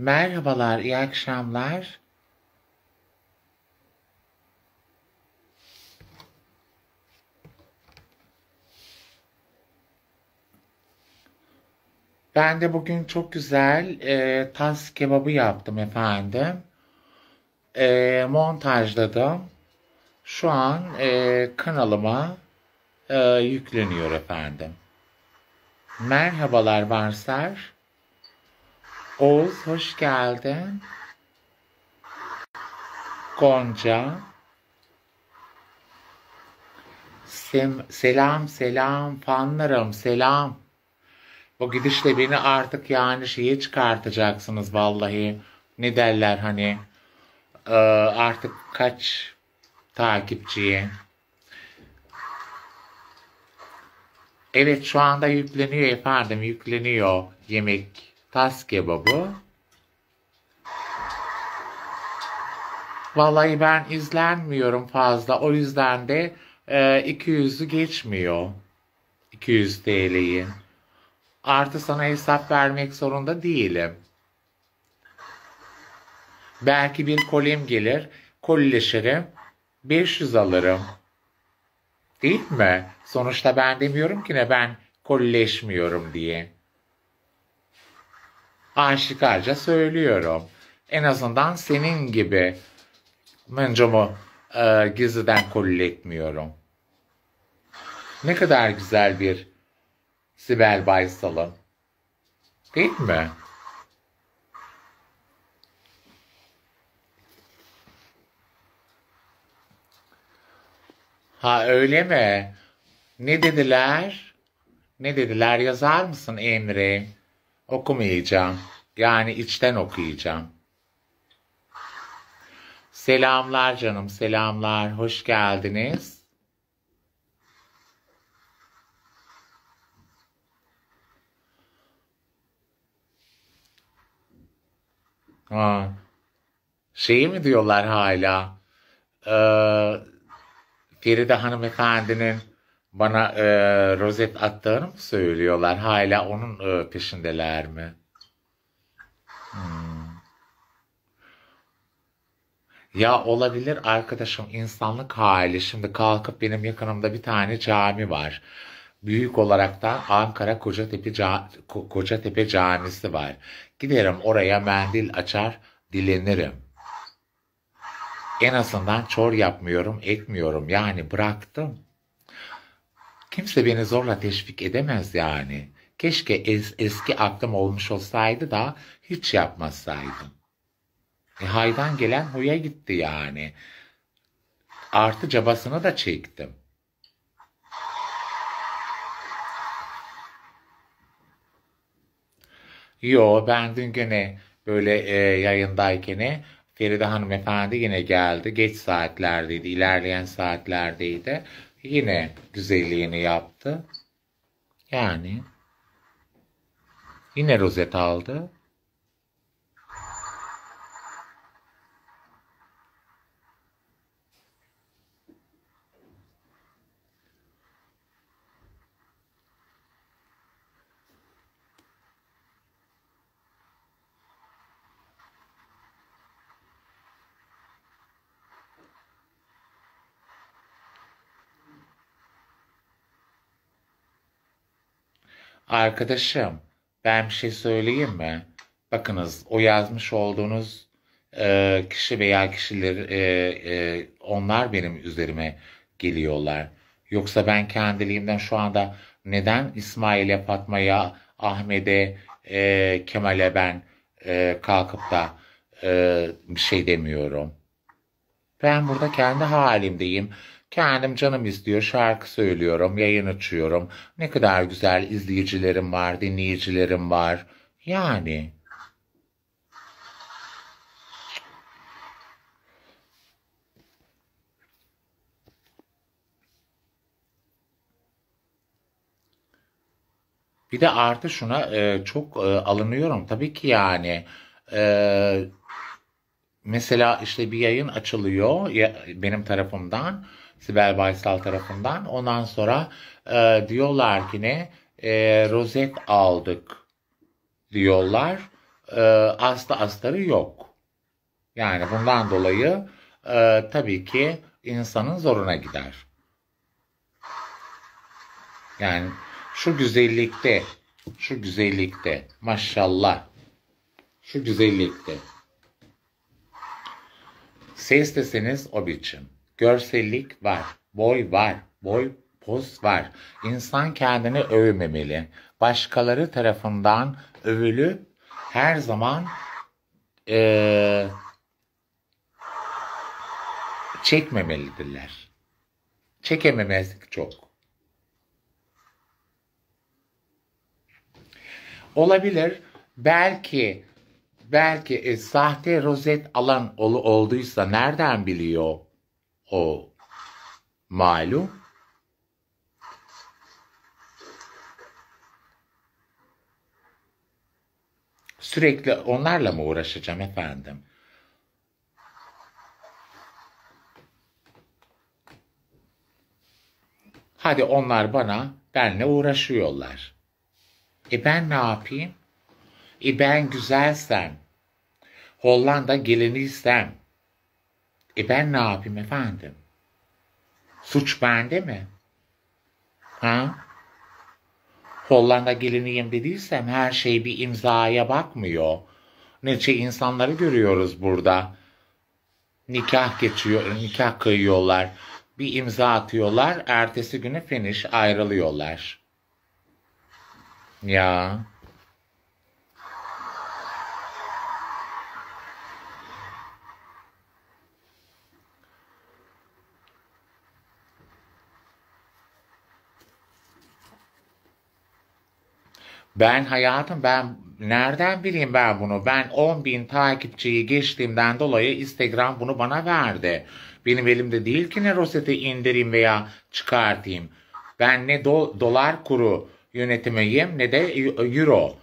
Merhabalar, iyi akşamlar. Ben de bugün çok güzel e, tas kebabı yaptım efendim. E, montajladım. Şu an e, kanalıma e, yükleniyor efendim. Merhabalar Bansar. Oğuz hoş geldin. Gonca. Sem selam selam fanlarım selam. Bu gidişle beni artık yani şeye çıkartacaksınız vallahi. Ne derler hani e, artık kaç takipçiye. Evet şu anda yükleniyor efendim yükleniyor yemek. Tas kebabı. Vallahi ben izlenmiyorum fazla. O yüzden de e, 200'ü geçmiyor. 200 TL'yi. Artı sana hesap vermek zorunda değilim. Belki bir kolim gelir. Kolileşirim. 500 alırım. Değil mi? Sonuçta ben demiyorum ki ne ben kolileşmiyorum diye aşikarca söylüyorum. En azından senin gibi mıncumu e, gizliden kolletmiyorum. Ne kadar güzel bir Sibel Baysal'ın. Değil mi? Ha öyle mi? Ne dediler? Ne dediler yazar mısın Emre? Okumayacağım. Yani içten okuyacağım. Selamlar canım, selamlar. Hoş geldiniz. Ha. Şeyi mi diyorlar hala? Ee, Feride hanımefendinin bana e, rozet attığını mı söylüyorlar? Hala onun e, peşindeler mi? Hmm. Ya olabilir arkadaşım insanlık hali. Şimdi kalkıp benim yakınımda bir tane cami var. Büyük olarak da Ankara Kocatepe, Ca Kocatepe Camisi var. Giderim oraya mendil açar dilenirim. En azından çor yapmıyorum, etmiyorum. Yani bıraktım. Kimse beni zorla teşvik edemez yani. Keşke es, eski aklım olmuş olsaydı da hiç yapmasaydım. E, haydan gelen huya gitti yani. Artı cabasını da çektim. Yo ben dün gene böyle e, yayındayken Feride efendi yine geldi. Geç saatlerdeydi, ilerleyen saatlerdeydi yine güzelliğini yaptı. Yani yine rozet aldı. Arkadaşım ben bir şey söyleyeyim mi? Bakınız o yazmış olduğunuz e, kişi veya kişiler e, e, onlar benim üzerime geliyorlar. Yoksa ben kendiliğimden şu anda neden İsmail'e, Fatma'ya, Ahmet'e, e, Kemal'e ben e, kalkıp da e, bir şey demiyorum. Ben burada kendi halimdeyim. Kendim canım izliyor şarkı söylüyorum, yayın açıyorum. Ne kadar güzel izleyicilerim var, dinleyicilerim var. Yani. Bir de artı şuna e, çok e, alınıyorum. Tabii ki yani e, mesela işte bir yayın açılıyor benim tarafımdan. Sibel Baysal tarafından. Ondan sonra e, diyorlar ki ne? E, rozet aldık diyorlar. E, aslı astarı yok. Yani bundan dolayı e, tabii ki insanın zoruna gider. Yani şu güzellikte, şu güzellikte maşallah, şu güzellikte. Ses deseniz o biçim. Görsellik var, boy var, boy poz var. İnsan kendini övmemeli. Başkaları tarafından övülü her zaman ee, çekmemelidirler. Çekememezlik çok. Olabilir. Belki belki e, sahte rozet alan ol, olduysa nereden biliyor? o malum Sürekli onlarla mı uğraşacağım efendim? Hadi onlar bana benle uğraşıyorlar. E ben ne yapayım? E ben güzelsem, Hollanda geliniysem, e ben ne yapayım efendim? Suç bende mi? Ha? Hollanda geliniyim dediysem her şey bir imzaya bakmıyor. Nece insanları görüyoruz burada. Nikah geçiyor, nikah kıyıyorlar. Bir imza atıyorlar, ertesi günü finish ayrılıyorlar. Ya. Ben hayatım ben nereden bileyim ben bunu? Ben 10 bin takipçiyi geçtiğimden dolayı Instagram bunu bana verdi. Benim elimde değil ki ne Roset'i indireyim veya çıkartayım. Ben ne do dolar kuru yönetimiyim ne de euro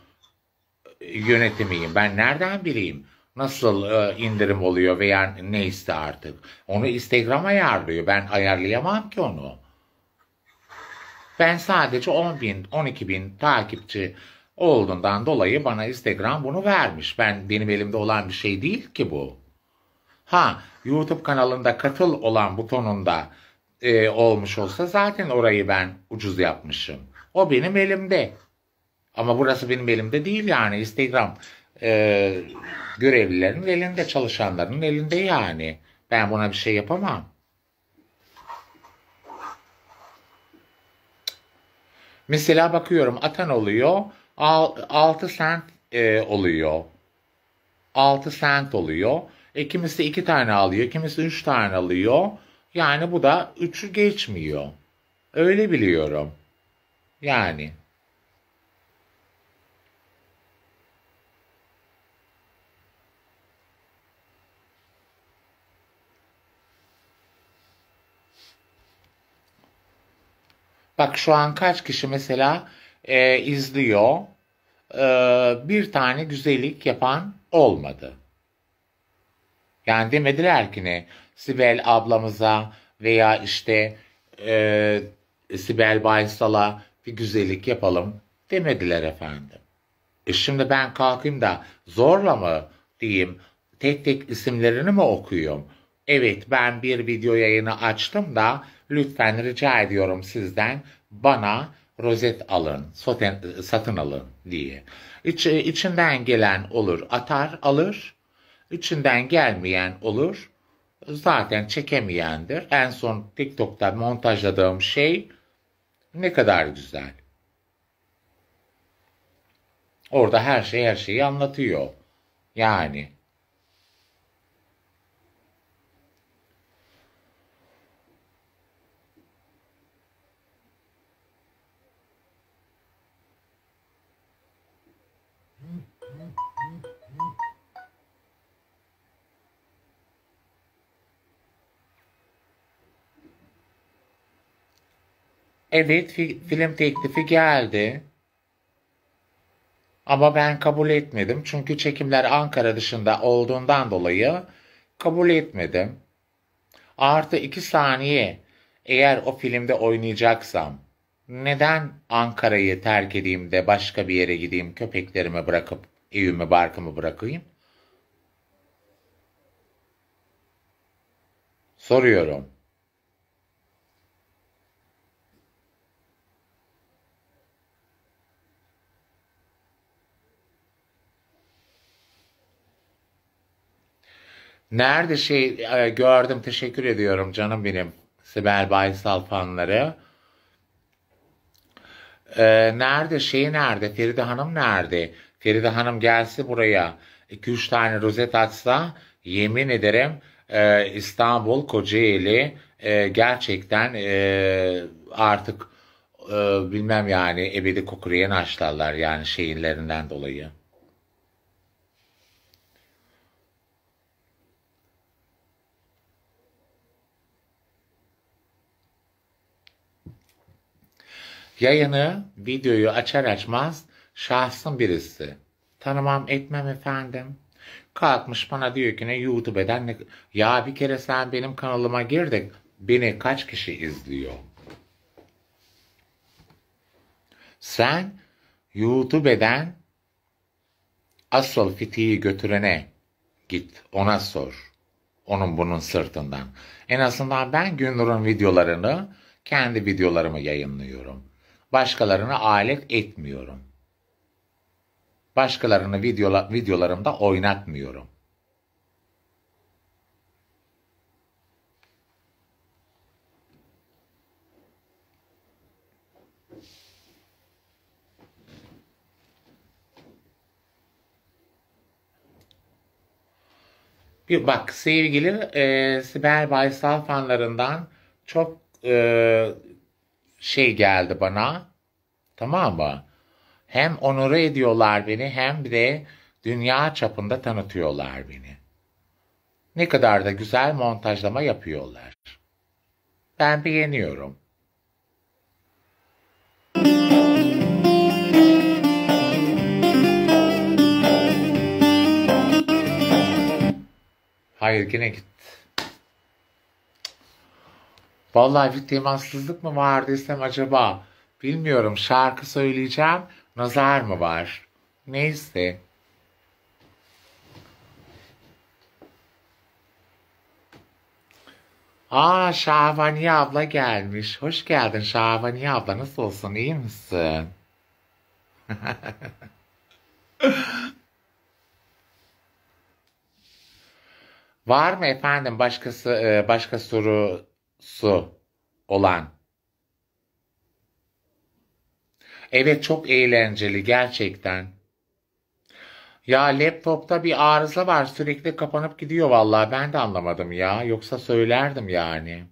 yönetimiyim. Ben nereden bileyim? Nasıl e, indirim oluyor veya neyse artık. Onu Instagram ayarlıyor. Ben ayarlayamam ki onu. Ben sadece 10 bin, 12 bin takipçi olduğundan dolayı bana Instagram bunu vermiş. Ben benim elimde olan bir şey değil ki bu. Ha YouTube kanalında katıl olan butonunda e, olmuş olsa zaten orayı ben ucuz yapmışım. O benim elimde. Ama burası benim elimde değil yani Instagram e, görevlilerin elinde çalışanların elinde yani. Ben buna bir şey yapamam. Mesela bakıyorum atan oluyor. 6 sent e, oluyor. 6 sent oluyor. E, kimisi 2 tane alıyor. Kimisi 3 tane alıyor. Yani bu da 3'ü geçmiyor. Öyle biliyorum. Yani. Bak şu an kaç kişi mesela e, izliyor. E, bir tane güzellik yapan olmadı. Yani demediler ki ne Sibel ablamıza veya işte e, Sibel Baysal'a bir güzellik yapalım demediler efendim. E şimdi ben kalkayım da zorla mı diyeyim tek tek isimlerini mi okuyayım? Evet ben bir video yayını açtım da Lütfen rica ediyorum sizden bana rozet alın, soten, satın alın diye. İç, içinden gelen olur atar alır, İçinden gelmeyen olur zaten çekemeyendir. En son TikTok'ta montajladığım şey ne kadar güzel. Orada her şey her şeyi anlatıyor. Yani Evet fi film teklifi geldi. Ama ben kabul etmedim. Çünkü çekimler Ankara dışında olduğundan dolayı kabul etmedim. Artı iki saniye eğer o filmde oynayacaksam neden Ankara'yı terk edeyim de başka bir yere gideyim köpeklerimi bırakıp evimi barkımı bırakayım? Soruyorum. Nerede şey e, gördüm teşekkür ediyorum canım benim Sibel Baysal fanları. E, nerede şey nerede Feride Hanım nerede? Feride Hanım gelse buraya 2-3 tane rozet atsa yemin ederim e, İstanbul, Kocaeli e, gerçekten e, artık e, bilmem yani ebedi kokurayan haşlarlar yani şehirlerinden dolayı. Yayını, videoyu açar açmaz şahsın birisi. Tanımam etmem efendim. Kalkmış bana diyor ki ne YouTube'den ne... Ya bir kere sen benim kanalıma gir beni kaç kişi izliyor? Sen YouTube'den asıl fitiyi götürene git ona sor. Onun bunun sırtından. En azından ben Gündür'ün videolarını kendi videolarımı yayınlıyorum. Başkalarını alet etmiyorum. Başkalarını videola, videolarımda oynatmıyorum. Bir bak sevgili e, Sibel Baysal fanlarından çok e, şey geldi bana. Tamam mı? Hem onore ediyorlar beni hem de dünya çapında tanıtıyorlar beni. Ne kadar da güzel montajlama yapıyorlar. Ben beğeniyorum. Hayır yine gitti. Vallahi bir temassızlık mı var desem acaba? Bilmiyorum şarkı söyleyeceğim. Nazar mı var? Neyse. Aa Şahvaniye abla gelmiş. Hoş geldin Şahvaniye abla. Nasıl olsun? İyi misin? Var mı efendim başkası e, başka soru su olan. Evet çok eğlenceli gerçekten. Ya laptopta bir arıza var sürekli kapanıp gidiyor vallahi ben de anlamadım ya. Yoksa söylerdim yani.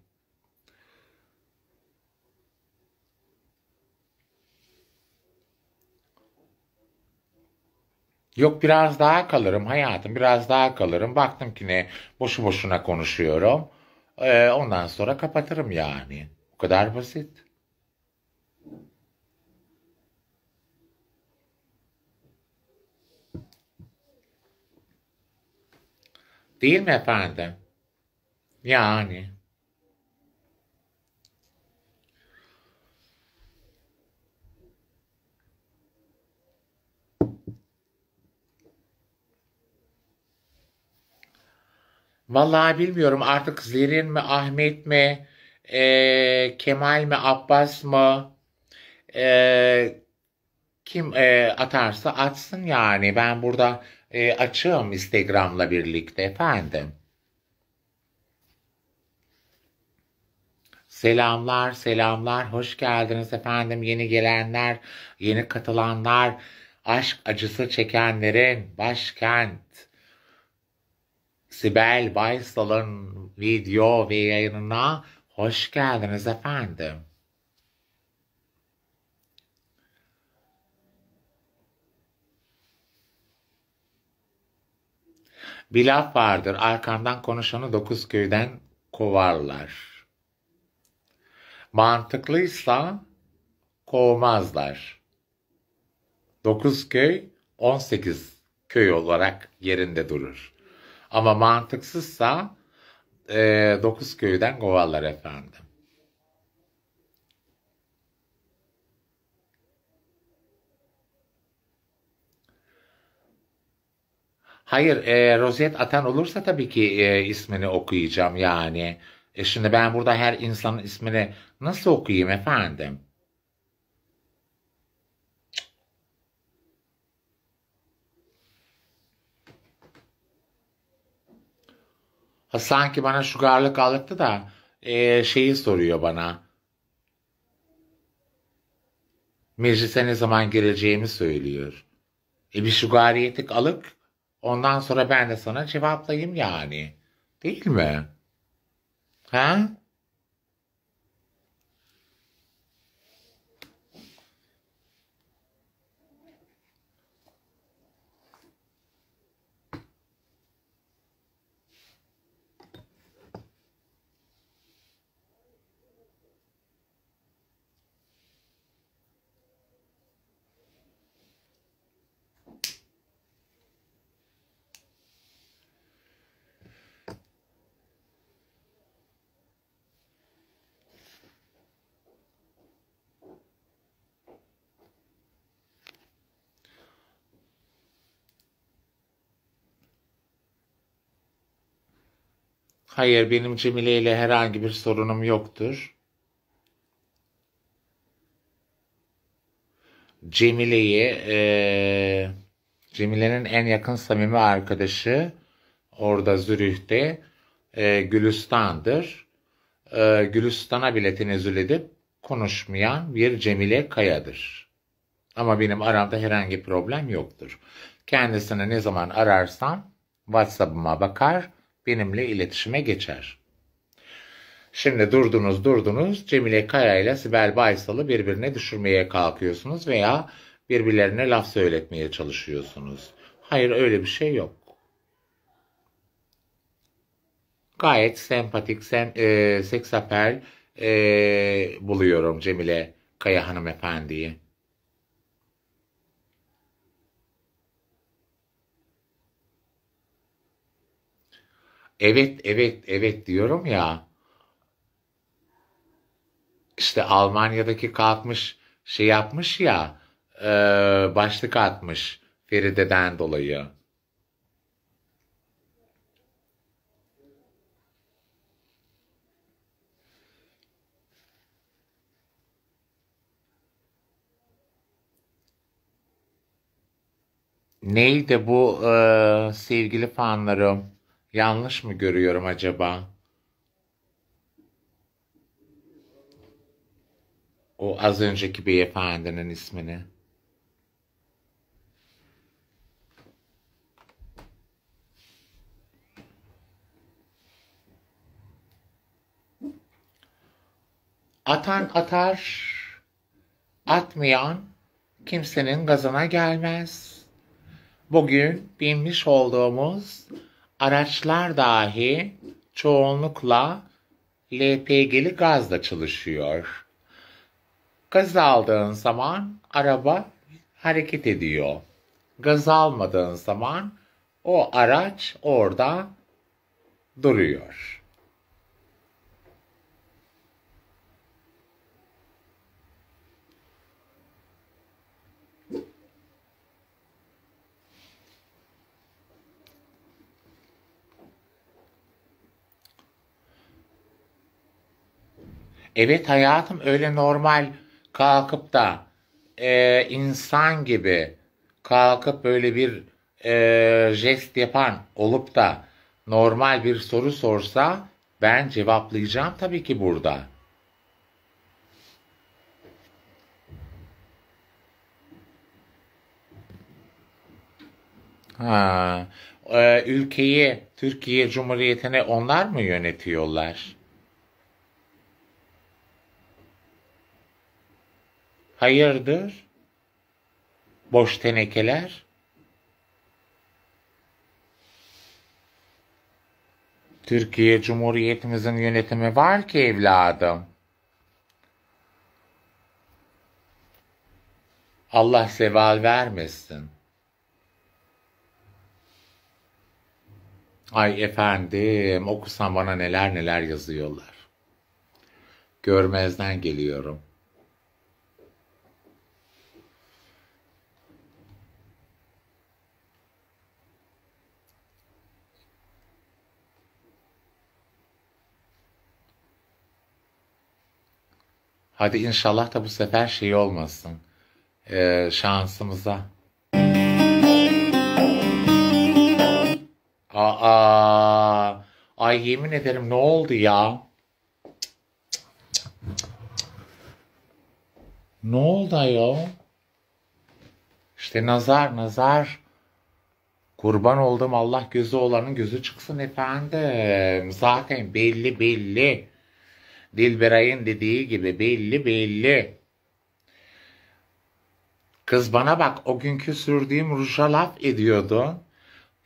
Yok biraz daha kalırım hayatım biraz daha kalırım. Baktım ki ne boşu boşuna konuşuyorum. Ee, ondan sonra kapatırım yani. Bu kadar basit. Değil mi efendim? Yani. Vallahi bilmiyorum artık Zerin mi Ahmet mi e, Kemal mi Abbas mı e, kim e, atarsa atsın yani ben burada e, açığım Instagram'la birlikte efendim. Selamlar, selamlar. Hoş geldiniz efendim. Yeni gelenler, yeni katılanlar, aşk acısı çekenlerin başkent Sibel Baysal'ın video ve yayınına hoş geldiniz efendim. Bir laf vardır, arkamdan konuşanı dokuz köyden kovarlar. Mantıklıysa kovmazlar. Dokuz köy, on sekiz köy olarak yerinde durur. Ama mantıksızsa e, dokuz köyden kovarlar efendim. Hayır, e, rozet atan olursa tabii ki e, ismini okuyacağım yani. E şimdi ben burada her insanın ismini nasıl okuyayım efendim? Ha, sanki bana şugarlık alıktı da e, şeyi soruyor bana. Meclise ne zaman geleceğimi söylüyor. E bir şugariyetik alık. Ondan sonra ben de sana cevaplayayım yani. Değil mi? Ha? Hayır, benim Cemile ile herhangi bir sorunum yoktur. Cemile'yi, e, Cemile'nin en yakın samimi arkadaşı orada Zürih'te e, Gülistan'dır. E, Gülistan'a bile tenezzül konuşmayan bir Cemile Kaya'dır. Ama benim aramda herhangi problem yoktur. Kendisini ne zaman ararsam WhatsApp'ıma bakar, benimle iletişime geçer. Şimdi durdunuz durdunuz Cemile Kaya ile Sibel Baysal'ı birbirine düşürmeye kalkıyorsunuz veya birbirlerine laf söyletmeye çalışıyorsunuz. Hayır öyle bir şey yok. Gayet sempatik, sem, e, seksapel e, buluyorum Cemile Kaya hanımefendiyi. evet evet evet diyorum ya İşte Almanya'daki kalkmış şey yapmış ya e, başlık atmış Feride'den dolayı. Neydi bu e, sevgili fanlarım? Yanlış mı görüyorum acaba? O az önceki beyefendinin ismini. Atan atar, atmayan kimsenin gazına gelmez. Bugün bilmiş olduğumuz araçlar dahi çoğunlukla LPG'li gazla çalışıyor. Gaz aldığın zaman araba hareket ediyor. Gaz almadığın zaman o araç orada duruyor. Evet hayatım öyle normal kalkıp da e, insan gibi kalkıp böyle bir e, jest yapan olup da normal bir soru sorsa ben cevaplayacağım tabii ki burada. Ha, e, ülkeyi Türkiye Cumhuriyeti'ne onlar mı yönetiyorlar? Hayırdır? Boş tenekeler? Türkiye Cumhuriyetimizin yönetimi var ki evladım. Allah seval vermesin. Ay efendim okusam bana neler neler yazıyorlar. Görmezden geliyorum. Hadi inşallah da bu sefer şey olmasın. Ee, şansımıza. Aa, ay yemin ederim ne oldu ya? Ne oldu ayol? İşte nazar nazar. Kurban oldum Allah gözü olanın gözü çıksın efendim. Zaten belli belli. Dilberay'ın dediği gibi belli belli. Kız bana bak o günkü sürdüğüm ruja laf ediyordu.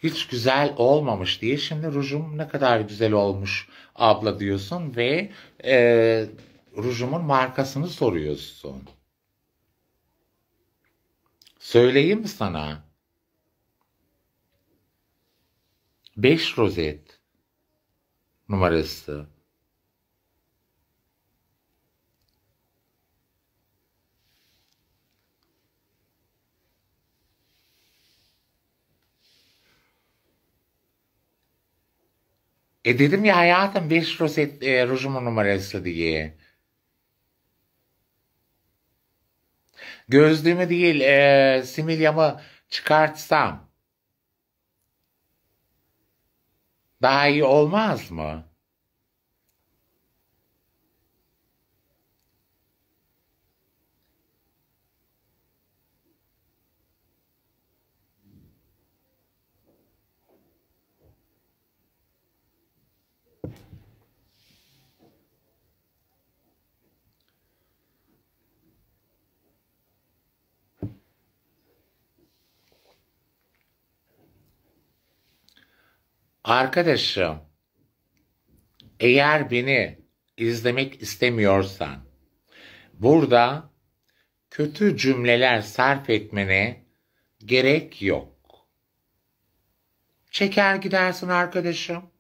Hiç güzel olmamış diye şimdi rujum ne kadar güzel olmuş abla diyorsun ve e, rujumun markasını soruyorsun. Söyleyeyim sana. beş rozet numarası. E dedim ya hayatım 5 rozet e, rujumun numarası diye. Gözlüğümü değil e, similyamı çıkartsam daha iyi olmaz mı? Arkadaşım, eğer beni izlemek istemiyorsan burada kötü cümleler sarf etmene gerek yok. Çeker gidersin arkadaşım.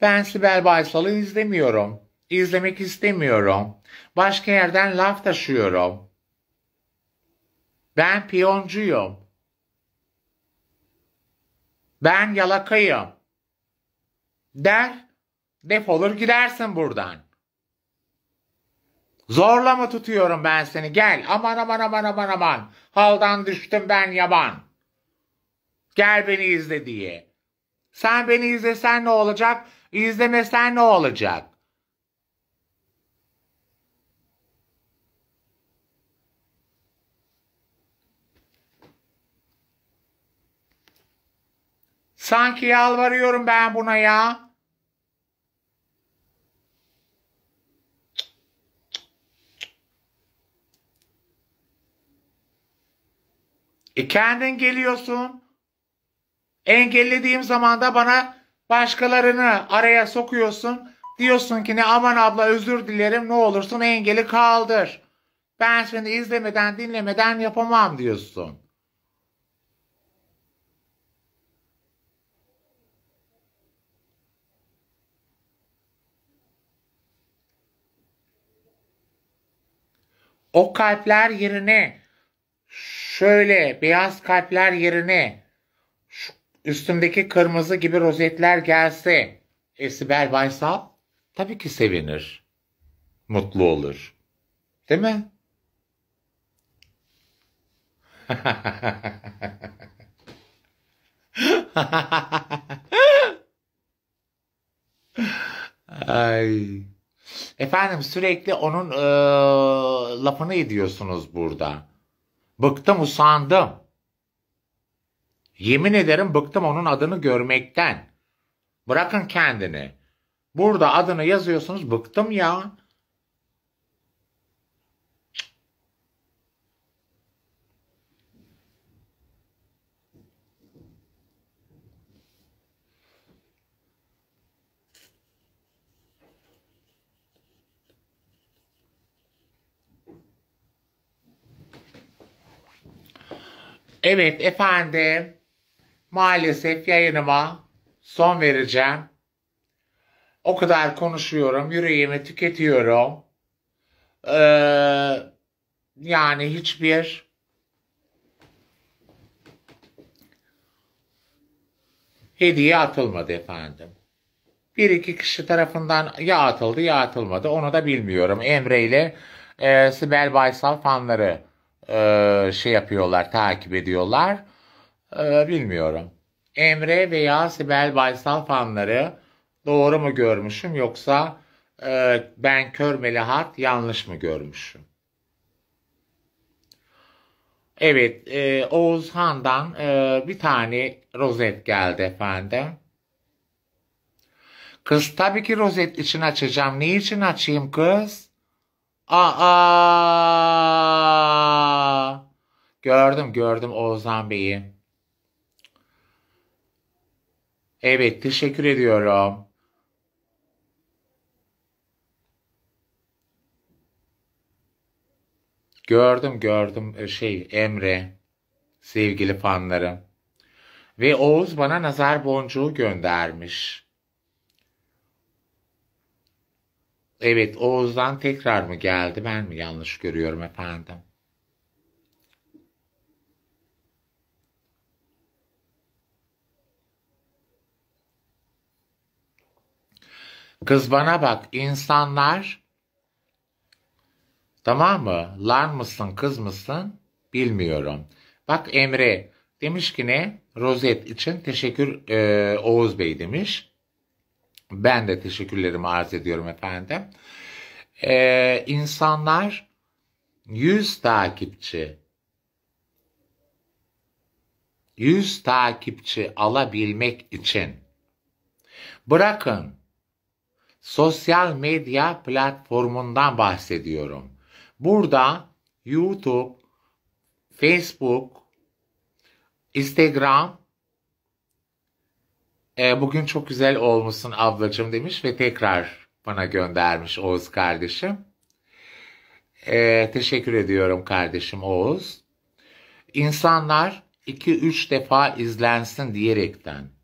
Ben Sibel Baysal'ı izlemiyorum. İzlemek istemiyorum. Başka yerden laf taşıyorum. Ben piyoncuyum ben yalakayım der defolur gidersin buradan. Zorla mı tutuyorum ben seni gel aman aman aman aman aman haldan düştüm ben yaban. Gel beni izle diye. Sen beni izlesen ne olacak İzlemesen ne olacak? Sanki yalvarıyorum ben buna ya. E kendin geliyorsun. Engellediğim zaman da bana başkalarını araya sokuyorsun. Diyorsun ki ne aman abla özür dilerim ne olursun engeli kaldır. Ben seni izlemeden dinlemeden yapamam diyorsun. o kalpler yerine şöyle beyaz kalpler yerine şu üstümdeki kırmızı gibi rozetler gelse e, Sibel Baysal tabii ki sevinir. Mutlu olur. Değil mi? Ay. Efendim sürekli onun e, lafını ediyorsunuz burada. Bıktım usandım. Yemin ederim bıktım onun adını görmekten. Bırakın kendini. Burada adını yazıyorsunuz bıktım ya. Evet efendim. Maalesef yayınıma son vereceğim. O kadar konuşuyorum, yüreğimi tüketiyorum. Ee, yani hiçbir hediye atılmadı efendim. Bir iki kişi tarafından ya atıldı ya atılmadı onu da bilmiyorum. Emre ile e, Sibel Baysal fanları e, şey yapıyorlar, takip ediyorlar. E, bilmiyorum. Emre veya Sibel Baysal fanları doğru mu görmüşüm yoksa e, ben kör melihat yanlış mı görmüşüm? Evet, e, Oğuz e, bir tane rozet geldi efendim. Kız tabii ki rozet için açacağım. Ne için açayım kız? Aa! Gördüm gördüm Ozan Bey'i. Evet teşekkür ediyorum. Gördüm gördüm e, şey Emre sevgili fanlarım. Ve Oğuz bana nazar boncuğu göndermiş. Evet Oğuz'dan tekrar mı geldi ben mi yanlış görüyorum efendim? Kız bana bak insanlar tamam mı? Lan mısın kız mısın bilmiyorum. Bak Emre demiş ki ne? Rozet için teşekkür e, Oğuz Bey demiş. Ben de teşekkürlerimi arz ediyorum efendim. E, insanlar 100 takipçi 100 takipçi alabilmek için bırakın sosyal medya platformundan bahsediyorum. Burada YouTube, Facebook, Instagram, e, bugün çok güzel olmuşsun ablacığım demiş ve tekrar bana göndermiş Oğuz kardeşim. E, teşekkür ediyorum kardeşim Oğuz. İnsanlar 2-3 defa izlensin diyerekten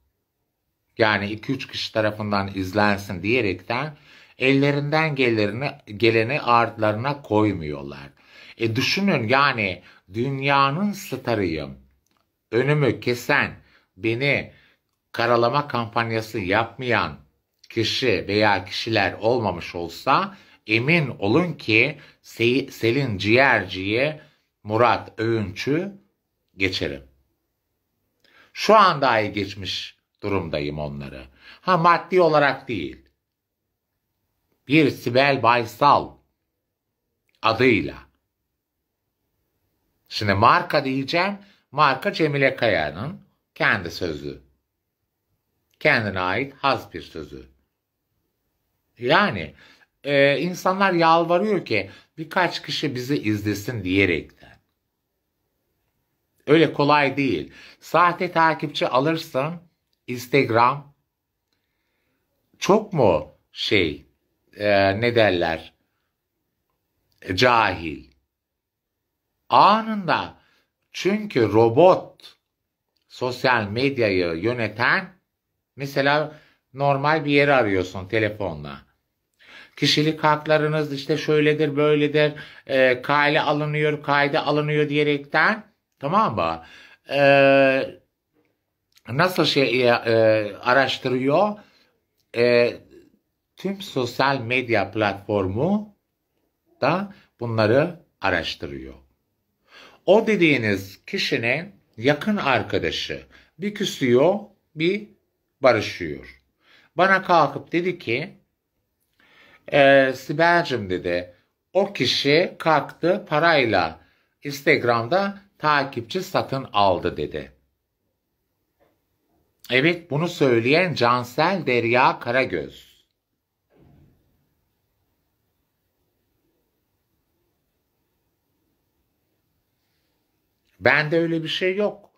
yani 2-3 kişi tarafından izlensin diyerekten ellerinden gelirini geleni ardlarına koymuyorlar. E düşünün yani dünyanın starıyım. Önümü kesen, beni karalama kampanyası yapmayan kişi veya kişiler olmamış olsa emin olun ki Selin Ciğerci'ye Murat Öğünç'ü geçerim. Şu an dahi geçmiş durumdayım onları. Ha maddi olarak değil. Bir Sibel Baysal adıyla. Şimdi marka diyeceğim. Marka Cemile Kaya'nın kendi sözü. Kendine ait has bir sözü. Yani e, insanlar yalvarıyor ki birkaç kişi bizi izlesin diyerekten. Öyle kolay değil. Sahte takipçi alırsın Instagram çok mu şey e, ne derler e, cahil anında çünkü robot sosyal medyayı yöneten mesela normal bir yeri arıyorsun telefonla. Kişilik haklarınız işte şöyledir böyledir e, kale alınıyor kayda alınıyor diyerekten tamam mı? E, nasıl şey e, e, araştırıyor? E, tüm sosyal medya platformu da bunları araştırıyor. O dediğiniz kişinin yakın arkadaşı bir küsüyor, bir barışıyor. Bana kalkıp dedi ki, e, Sibel'cim dedi, o kişi kalktı parayla Instagram'da takipçi satın aldı dedi. Evet bunu söyleyen Cansel Derya Karagöz. de öyle bir şey yok.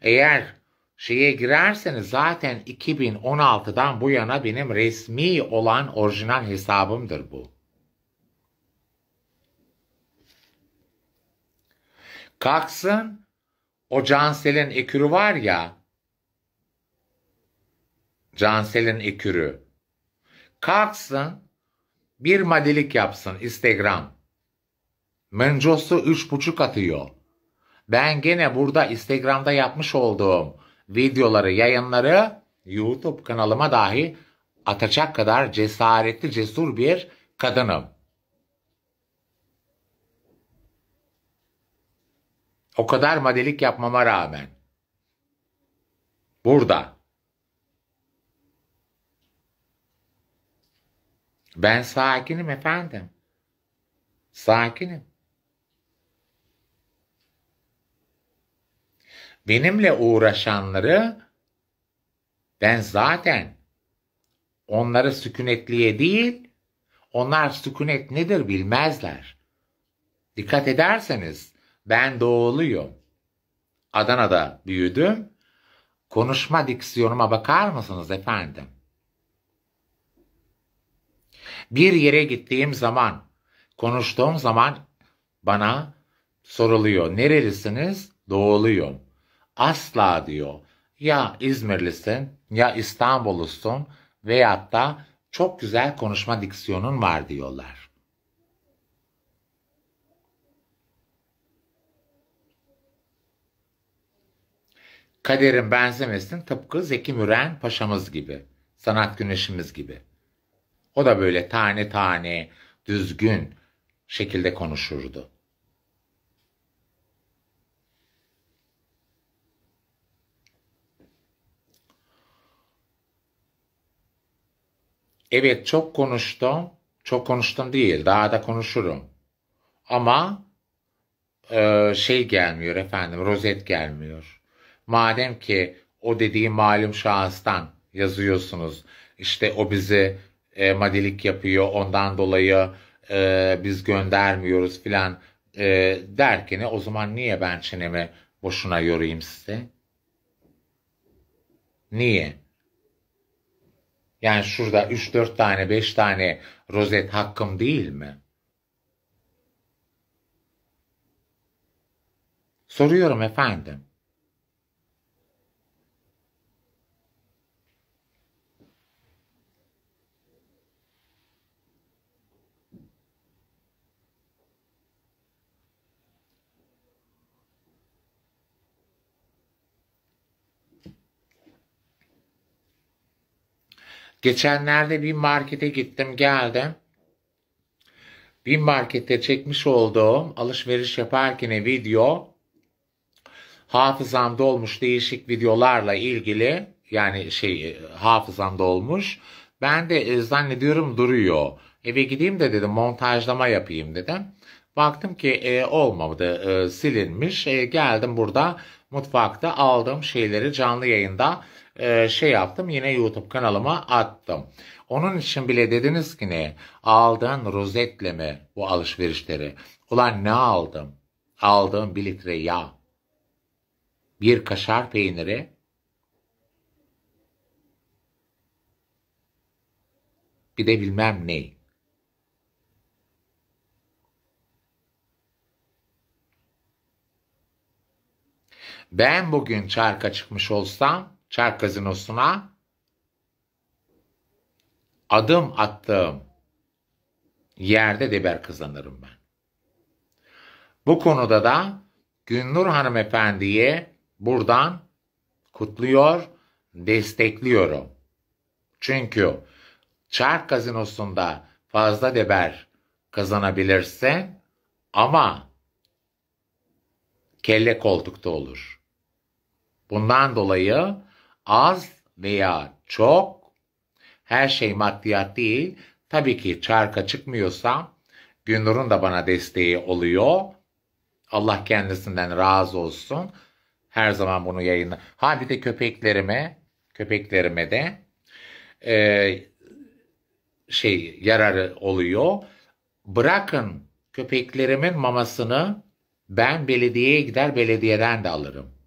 Eğer şeye girerseniz zaten 2016'dan bu yana benim resmi olan orijinal hesabımdır bu. Kalksın o Cansel'in ekürü var ya Cansel'in ekürü. Kalksın bir madelik yapsın Instagram. Mencosu üç buçuk atıyor. Ben gene burada Instagram'da yapmış olduğum videoları, yayınları YouTube kanalıma dahi atacak kadar cesaretli, cesur bir kadınım. O kadar madelik yapmama rağmen. Burada. Ben sakinim efendim. Sakinim. Benimle uğraşanları ben zaten onları sükunetliye değil, onlar sükunet nedir bilmezler. Dikkat ederseniz ben doğuluyum. Adana'da büyüdüm. Konuşma diksiyonuma bakar mısınız efendim? Bir yere gittiğim zaman, konuştuğum zaman bana soruluyor. Nerelisiniz? Doğuluyum. Asla diyor. Ya İzmirlisin ya İstanbullusun veyahut da çok güzel konuşma diksiyonun var diyorlar. Kaderin benzemesin tıpkı Zeki Müren paşamız gibi, sanat güneşimiz gibi. O da böyle tane tane düzgün şekilde konuşurdu. Evet çok konuştum. Çok konuştum değil. Daha da konuşurum. Ama e, şey gelmiyor efendim. Rozet gelmiyor. Madem ki o dediği malum şahıstan yazıyorsunuz. İşte o bizi e, madelik yapıyor ondan dolayı e, biz göndermiyoruz filan e, derken o zaman niye ben çenemi boşuna yorayım size? Niye? Yani şurada 3-4 tane 5 tane rozet hakkım değil mi? Soruyorum efendim. Geçenlerde bir markete gittim geldim. Bir markette çekmiş olduğum alışveriş yaparken video hafızamda olmuş değişik videolarla ilgili yani şey e, hafızamda olmuş. Ben de e, zannediyorum duruyor. Eve gideyim de dedim montajlama yapayım dedim. Baktım ki e, olmadı e, silinmiş. E, geldim burada mutfakta aldığım şeyleri canlı yayında e, şey yaptım yine YouTube kanalıma attım. Onun için bile dediniz ki ne? Aldığın rozetle mi bu alışverişleri? Ulan ne aldım? aldım bir litre yağ. Bir kaşar peyniri. Bir de bilmem ne. Ben bugün çarka çıkmış olsam Çark Gazinosu'na adım attığım yerde deber kazanırım ben. Bu konuda da Günnur hanımefendiyi buradan kutluyor, destekliyorum. Çünkü çark gazinosunda fazla deber kazanabilirsin ama kelle koltukta olur. Bundan dolayı az veya çok her şey maddiyat değil. Tabii ki çarka çıkmıyorsa Gündur'un da bana desteği oluyor. Allah kendisinden razı olsun. Her zaman bunu yayın. Ha bir de köpeklerime, köpeklerime de e, şey yararı oluyor. Bırakın köpeklerimin mamasını ben belediyeye gider belediyeden de alırım.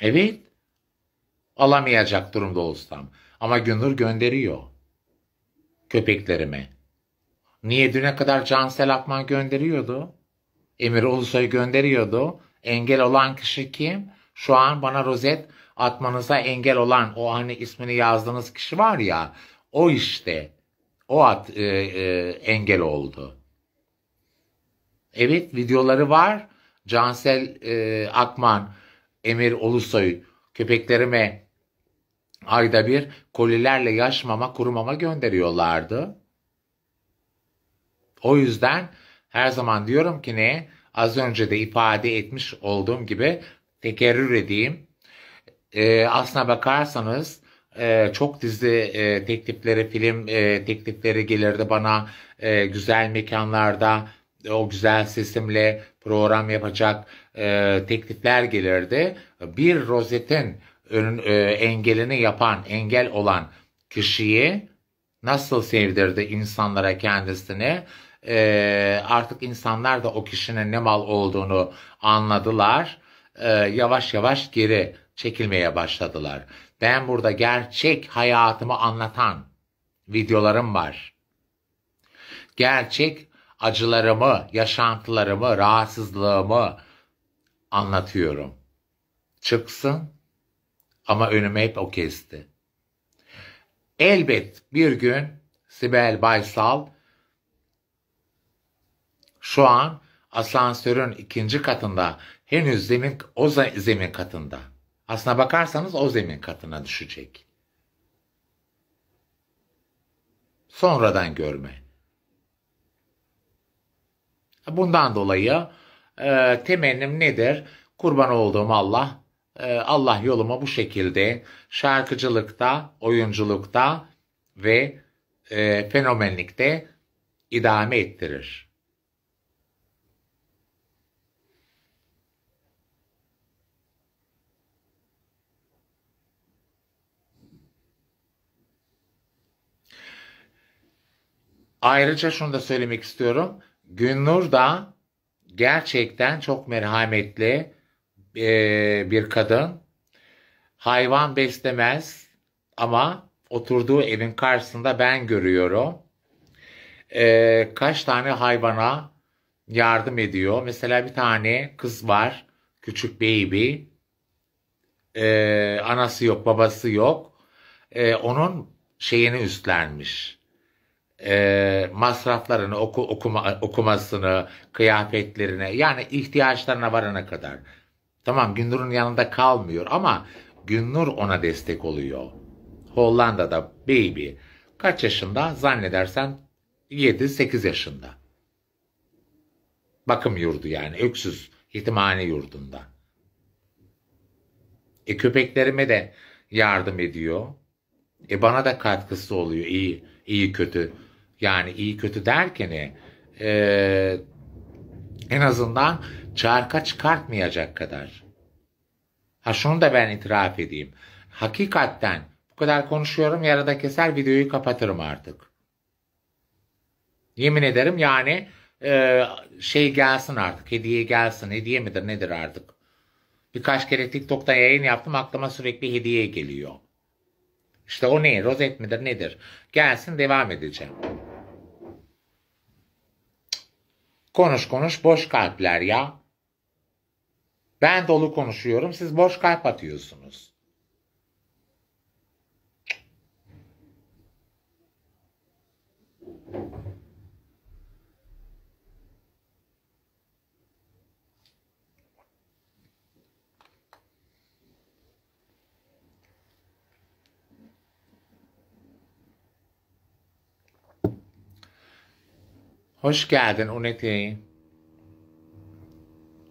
Evet. Alamayacak durumda olsam. Ama Gönül gönderiyor. Köpeklerime. Niye düne kadar Cansel Akman gönderiyordu? Emir Ulusoy gönderiyordu. Engel olan kişi kim? Şu an bana rozet atmanıza engel olan o hani ismini yazdığınız kişi var ya o işte o at e, e, engel oldu. Evet videoları var. Cansel e, Akman Emir Ulusoy'un köpeklerime ayda bir kolilerle yaşmama, kurumama gönderiyorlardı. O yüzden her zaman diyorum ki ne? Az önce de ifade etmiş olduğum gibi tekerrür edeyim. E, aslına bakarsanız e, çok dizi e, teklifleri, film e, teklifleri gelirdi bana. E, güzel mekanlarda e, o güzel sesimle program yapacak e, teklifler gelirdi. Bir rozetin ön, e, engelini yapan, engel olan kişiyi nasıl sevdirdi insanlara kendisini? E, artık insanlar da o kişinin ne mal olduğunu anladılar. E, yavaş yavaş geri çekilmeye başladılar. Ben burada gerçek hayatımı anlatan videolarım var. Gerçek acılarımı, yaşantılarımı, rahatsızlığımı, anlatıyorum. Çıksın ama önüme hep o kesti. Elbet bir gün Sibel Baysal şu an asansörün ikinci katında henüz zemin o zemin katında. Aslına bakarsanız o zemin katına düşecek. Sonradan görme. Bundan dolayı e, temennim nedir? Kurban olduğum Allah, e, Allah yoluma bu şekilde şarkıcılıkta, oyunculukta ve e, fenomenlikte idame ettirir. Ayrıca şunu da söylemek istiyorum. Günnur da gerçekten çok merhametli e, bir kadın. Hayvan beslemez ama oturduğu evin karşısında ben görüyorum. E, kaç tane hayvana yardım ediyor. Mesela bir tane kız var, küçük baby. E, anası yok, babası yok. E, onun şeyini üstlenmiş e, masraflarını, oku, okuma, okumasını, kıyafetlerine yani ihtiyaçlarına varana kadar. Tamam Gündür'ün yanında kalmıyor ama Gündür ona destek oluyor. Hollanda'da baby kaç yaşında zannedersen 7-8 yaşında. Bakım yurdu yani öksüz yetimhane yurdunda. E köpeklerime de yardım ediyor. E bana da katkısı oluyor iyi, iyi kötü. Yani iyi kötü derken e, en azından çarka çıkartmayacak kadar. Ha şunu da ben itiraf edeyim. Hakikatten bu kadar konuşuyorum yarıda keser videoyu kapatırım artık. Yemin ederim yani e, şey gelsin artık hediye gelsin hediye midir nedir artık. Birkaç kere TikTok'ta yayın yaptım aklıma sürekli hediye geliyor. İşte o ne rozet midir nedir gelsin devam edeceğim. Konuş konuş boş kalpler ya. Ben dolu konuşuyorum siz boş kalp atıyorsunuz. Hoş geldin Unity.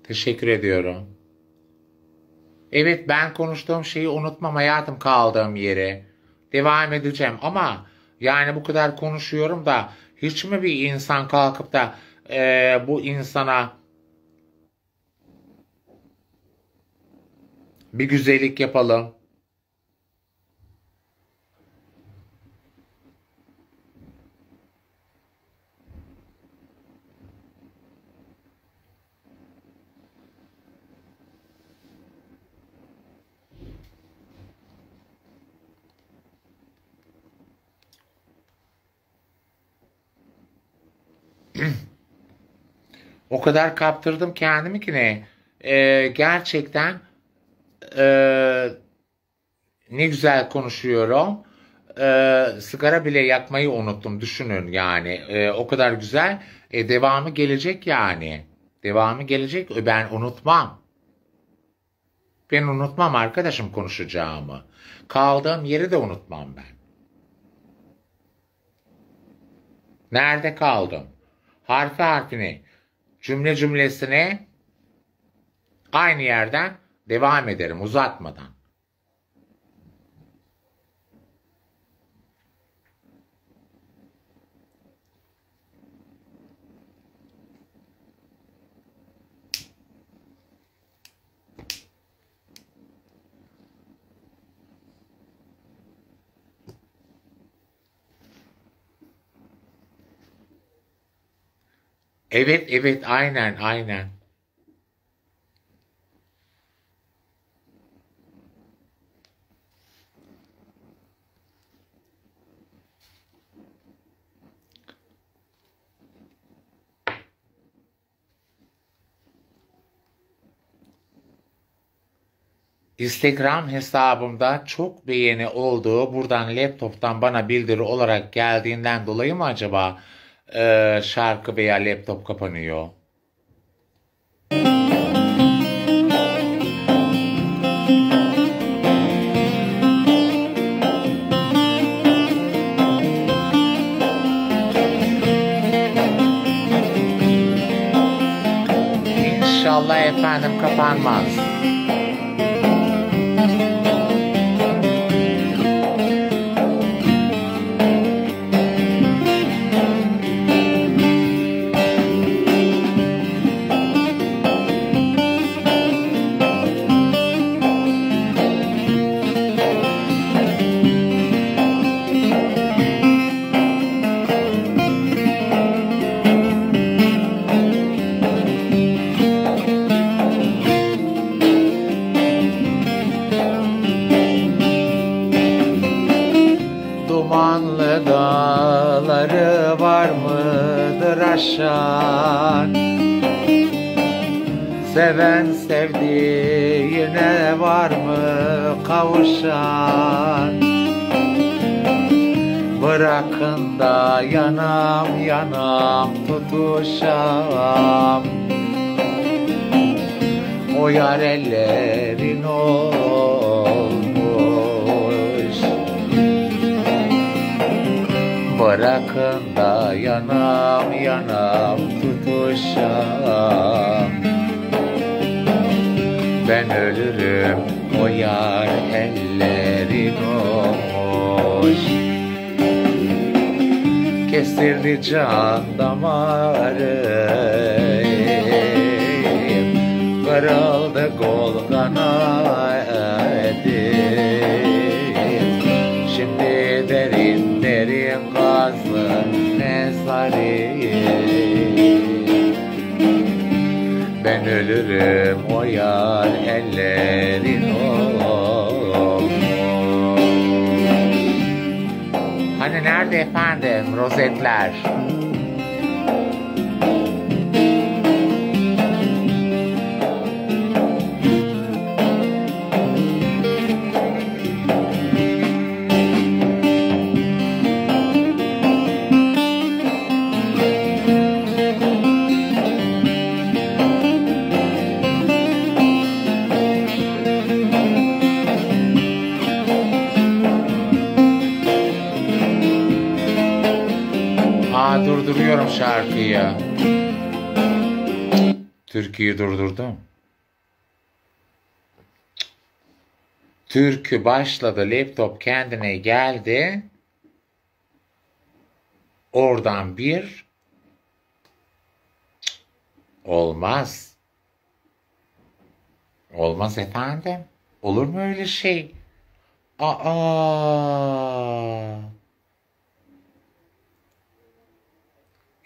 Teşekkür ediyorum. Evet ben konuştuğum şeyi unutmam hayatım kaldığım yere. Devam edeceğim ama yani bu kadar konuşuyorum da hiç mi bir insan kalkıp da e, bu insana bir güzellik yapalım. o kadar kaptırdım kendimi ki ne? Ee, gerçekten e, ne güzel konuşuyorum. Ee, sigara bile yakmayı unuttum. Düşünün yani. Ee, o kadar güzel. Ee, devamı gelecek yani. Devamı gelecek. E, ben unutmam. Ben unutmam arkadaşım konuşacağımı. Kaldığım yeri de unutmam ben. Nerede kaldım? harfi harfini cümle cümlesine aynı yerden devam ederim uzatmadan. Evet evet aynen aynen. Instagram hesabımda çok beğeni olduğu buradan laptoptan bana bildiri olarak geldiğinden dolayı mı acaba? e, şarkı veya laptop kapanıyor. İnşallah efendim kapanmaz. yaşar Seven sevdiğine var mı kavuşan Bırakın da yanam yanam tutuşam O yar ellerin olmuş Bırakın da yanam yanam tutuşa Ben ölürüm o yar ellerin olmuş Kestirdi can damarı Kırıldı kol kanadı Şimdi derim gazlı ne Ben ölürüm o yar ellerin olmuş Hani nerede efendim rozetler? şarkıya. Türküyü durdurdum. Türkü başladı. Laptop kendine geldi. Oradan bir olmaz. Olmaz efendim. Olur mu öyle şey? Aa.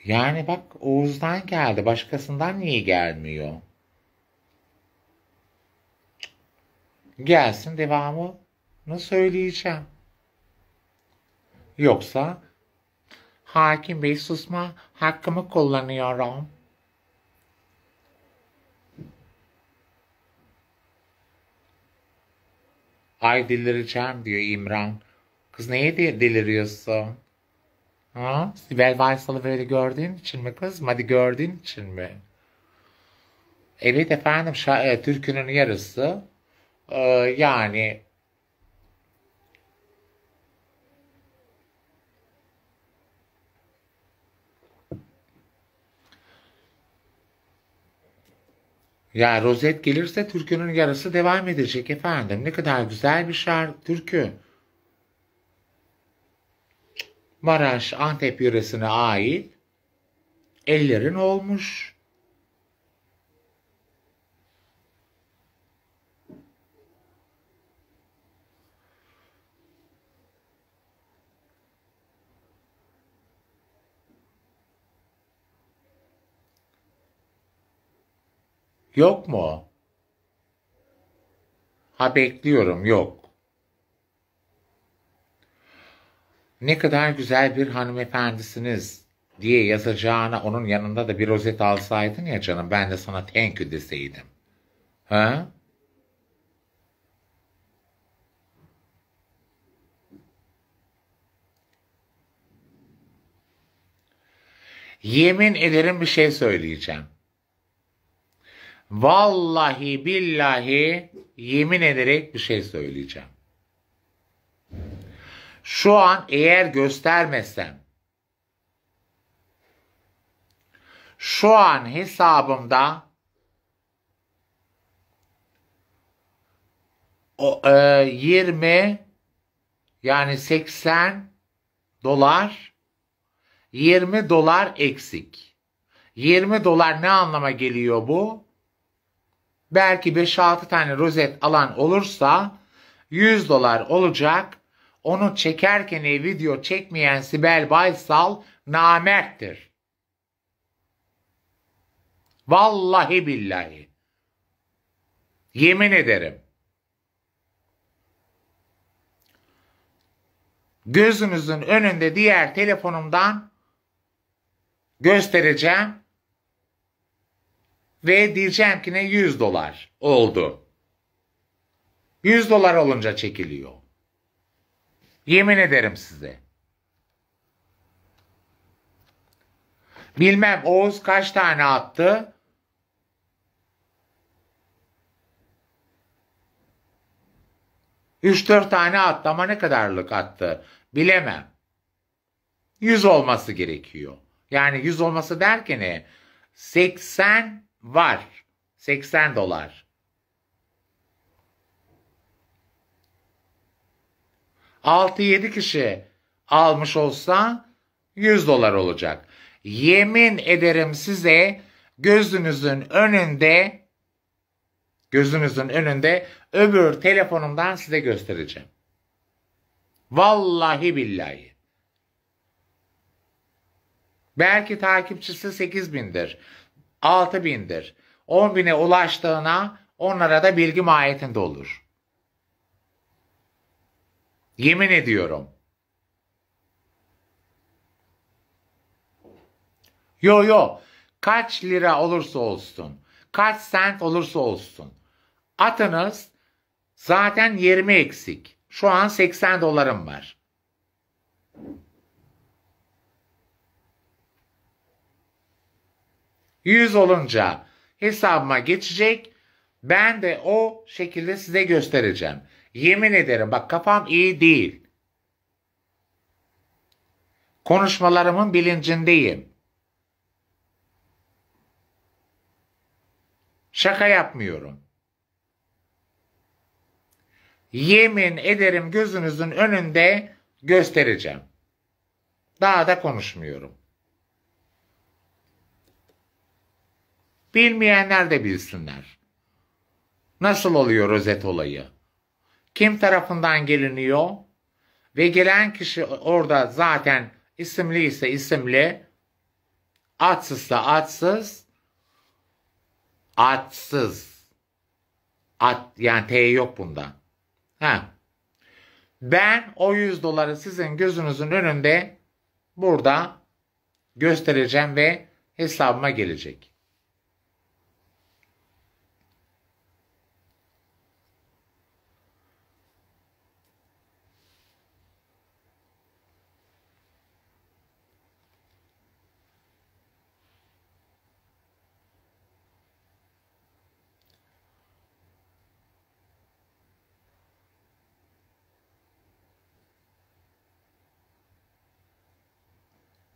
Yani bak Oğuz'dan geldi. Başkasından niye gelmiyor? Gelsin devamı. Ne söyleyeceğim. Yoksa hakim bey susma hakkımı kullanıyorum. Ay delireceğim diyor İmran. Kız neye deliriyorsun? Ha? Sibel Vaysal'ı böyle gördüğün için mi kızım? Hadi gördüğün için mi? Evet efendim şa- e, türkünün yarısı. Ee, yani Ya rozet gelirse türkünün yarısı devam edecek efendim. Ne kadar güzel bir şarkı türkü. Maraş, Antep yöresine ait ellerin olmuş. Yok mu? Ha bekliyorum yok. ne kadar güzel bir hanımefendisiniz diye yazacağına onun yanında da bir rozet alsaydın ya canım ben de sana thank you deseydim. Ha? Yemin ederim bir şey söyleyeceğim. Vallahi billahi yemin ederek bir şey söyleyeceğim. Şu an eğer göstermesem şu an hesabımda o, e, 20 yani 80 dolar 20 dolar eksik. 20 dolar ne anlama geliyor bu? Belki 5-6 tane rozet alan olursa 100 dolar olacak. Onu çekerken video çekmeyen Sibel Baysal namerttir. Vallahi billahi. Yemin ederim. Gözünüzün önünde diğer telefonumdan göstereceğim ve diyeceğim ki ne 100 dolar oldu. 100 dolar olunca çekiliyor. Yemin ederim size. Bilmem Oğuz kaç tane attı. Üç dört tane attı ama ne kadarlık attı bilemem. Yüz olması gerekiyor. Yani yüz olması derken 80 e, var. 80 dolar. 6-7 kişi almış olsa 100 dolar olacak. Yemin ederim size gözünüzün önünde gözünüzün önünde öbür telefonumdan size göstereceğim. Vallahi billahi. Belki takipçisi 8 bindir, 6 bindir. 10 bine ulaştığına onlara da bilgi mahiyetinde olur. Yemin ediyorum. Yo yo. Kaç lira olursa olsun. Kaç sent olursa olsun. Atınız zaten 20 eksik. Şu an 80 dolarım var. Yüz olunca hesabıma geçecek. Ben de o şekilde size göstereceğim. Yemin ederim bak kafam iyi değil. Konuşmalarımın bilincindeyim. Şaka yapmıyorum. Yemin ederim gözünüzün önünde göstereceğim. Daha da konuşmuyorum. Bilmeyenler de bilsinler. Nasıl oluyor özet olayı? kim tarafından geliniyor ve gelen kişi orada zaten isimli ise isimli, atsız da atsız, atsız. At, yani T yok bunda. Ha. Ben o 100 doları sizin gözünüzün önünde burada göstereceğim ve hesabıma gelecek.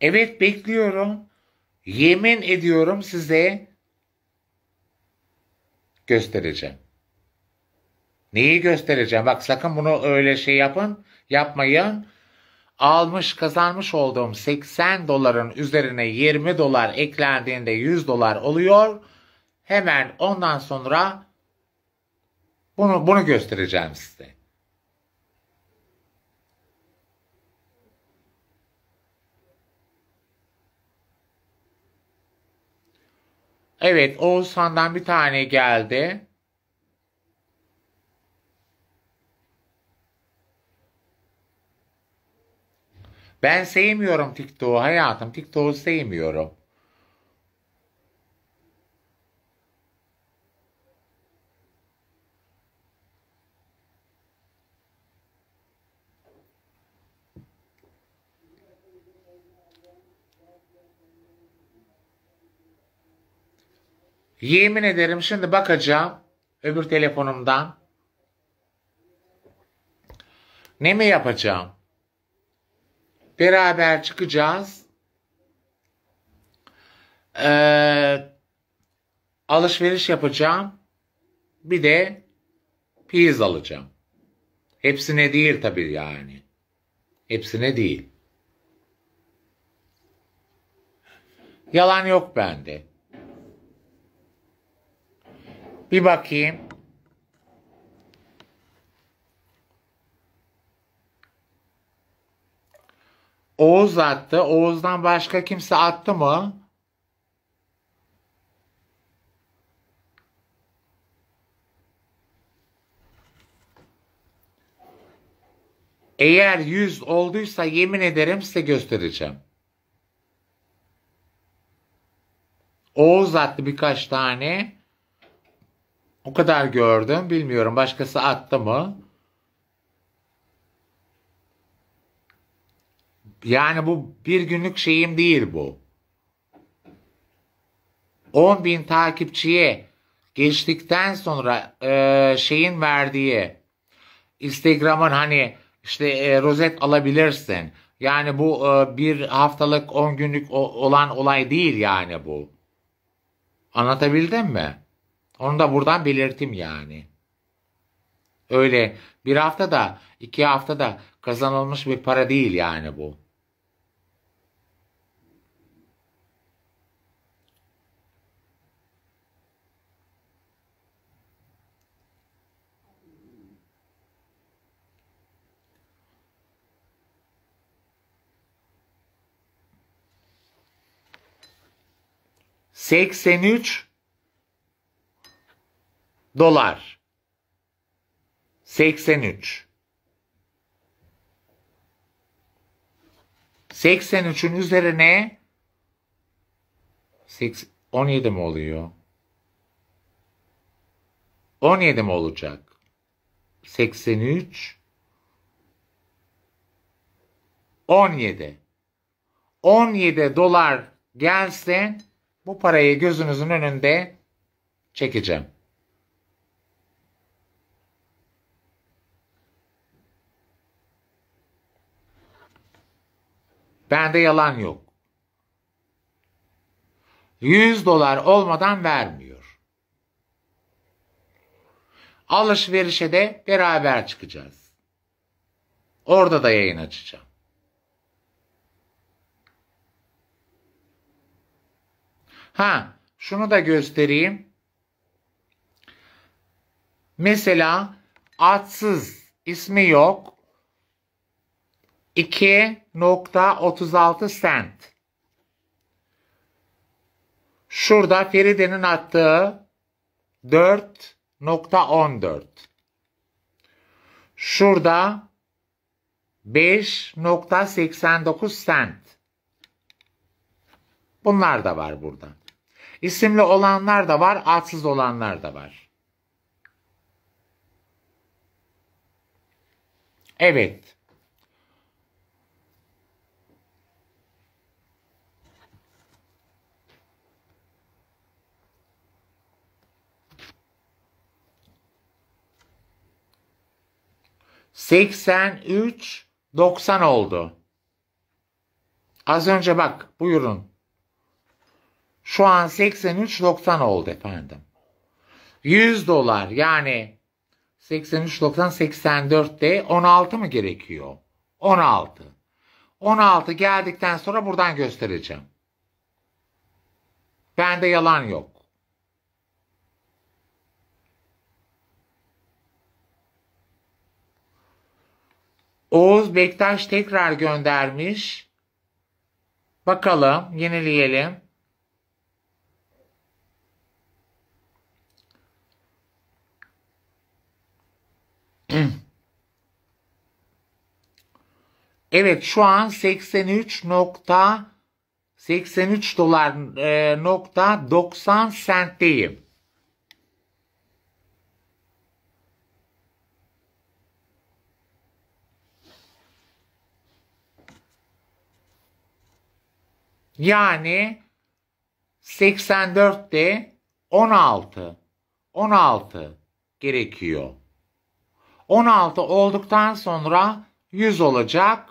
Evet bekliyorum. Yemin ediyorum size göstereceğim. Neyi göstereceğim? Bak sakın bunu öyle şey yapın, yapmayın. Almış kazanmış olduğum 80 doların üzerine 20 dolar eklendiğinde 100 dolar oluyor. Hemen ondan sonra bunu bunu göstereceğim size. Evet Oğuzhan'dan bir tane geldi. Ben sevmiyorum TikTok'u hayatım. TikTok'u sevmiyorum. Yemin ederim şimdi bakacağım öbür telefonumdan. Ne mi yapacağım? Beraber çıkacağız. Ee, alışveriş yapacağım. Bir de pizza alacağım. Hepsine değil tabii yani. Hepsine değil. Yalan yok bende. Bir bakayım. Oğuz attı. Oğuz'dan başka kimse attı mı? Eğer 100 olduysa yemin ederim size göstereceğim. Oğuz attı birkaç tane. O kadar gördüm. Bilmiyorum başkası attı mı? Yani bu bir günlük şeyim değil bu. 10 bin takipçiye geçtikten sonra e, şeyin verdiği Instagram'ın hani işte e, rozet alabilirsin. Yani bu e, bir haftalık 10 günlük o, olan olay değil yani bu. Anlatabildim mi? Onu da buradan belirtim yani. Öyle bir hafta da, iki hafta da kazanılmış bir para değil yani bu. Seksen üç dolar 83 83'ün üzerine 17 mi oluyor? 17 mi olacak? 83 17 17 dolar gelse bu parayı gözünüzün önünde çekeceğim. Bende yalan yok. 100 dolar olmadan vermiyor. Alışverişe de beraber çıkacağız. Orada da yayın açacağım. Ha, şunu da göstereyim. Mesela atsız ismi yok. 2.36 sent. Şurada Feride'nin attığı 4.14. Şurada 5.89 sent. Bunlar da var burada. İsimli olanlar da var, adsız olanlar da var. Evet. 83 90 oldu. Az önce bak buyurun. Şu an 83 90 oldu efendim. 100 dolar yani 83 90 84'te 16 mı gerekiyor? 16. 16 geldikten sonra buradan göstereceğim. Bende yalan yok. Oğuz Bektaş tekrar göndermiş. Bakalım yenileyelim. Evet şu an 83 nokta 83 dolar e, nokta 90 sentteyim. Yani 84'te 16. 16 gerekiyor. 16 olduktan sonra 100 olacak.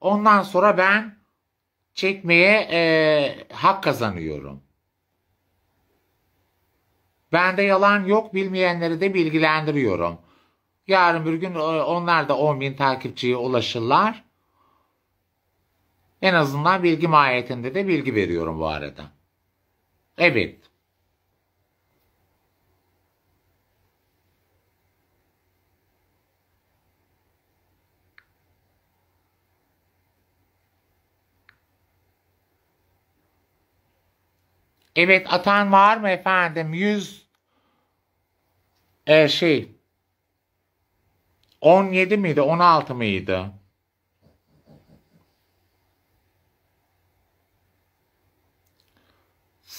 Ondan sonra ben çekmeye e, hak kazanıyorum. Bende yalan yok bilmeyenleri de bilgilendiriyorum. Yarın bir gün e, onlar da 10 bin takipçiye ulaşırlar. En azından bilgi mahiyetinde de bilgi veriyorum bu arada. Evet. Evet atan var mı efendim? 100 e, şey 17 miydi 16 mıydı?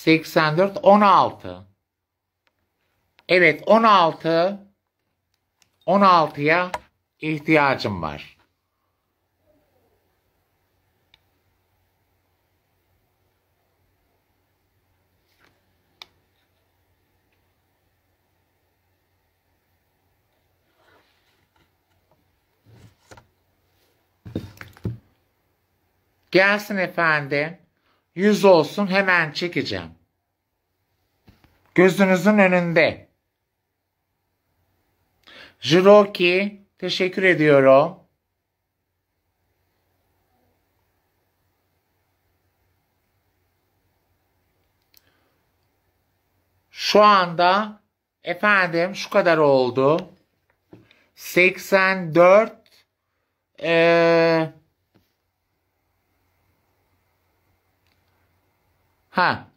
84 16. Evet 16 16'ya ihtiyacım var. Gelsin efendim. Yüz olsun hemen çekeceğim. Gözünüzün önünde. Jiroki teşekkür ediyorum. Şu anda efendim şu kadar oldu. 84 ee, ha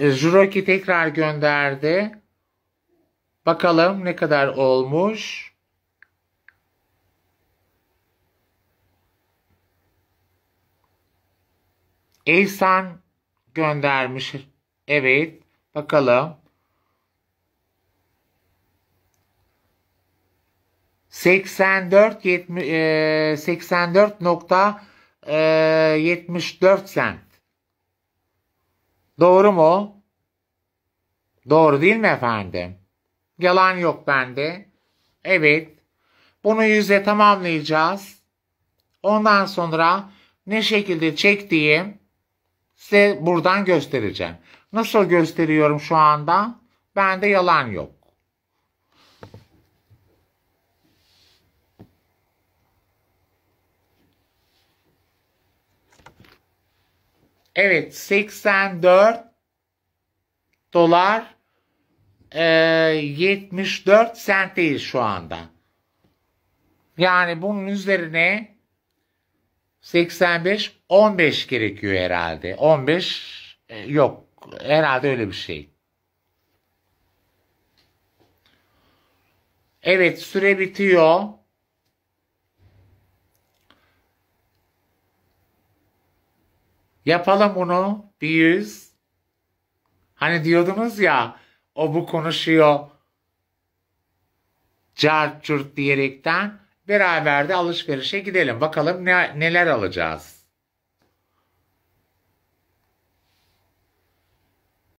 e, Juroki tekrar gönderdi. Bakalım ne kadar olmuş. Eysan göndermiş. Evet. Bakalım. 84 84.74 e, e, sen. Doğru mu? Doğru değil mi efendim? Yalan yok bende. Evet. Bunu yüzle tamamlayacağız. Ondan sonra ne şekilde çektiğim size buradan göstereceğim. Nasıl gösteriyorum şu anda? Bende yalan yok. Evet 84 dolar e, 74 sentteyiz şu anda. Yani bunun üzerine 85 15 gerekiyor herhalde. 15 e, yok herhalde öyle bir şey. Evet süre bitiyor. Yapalım bunu biz. Hani diyordunuz ya o bu konuşuyor cart diyerekten beraber de alışverişe gidelim. Bakalım ne, neler alacağız.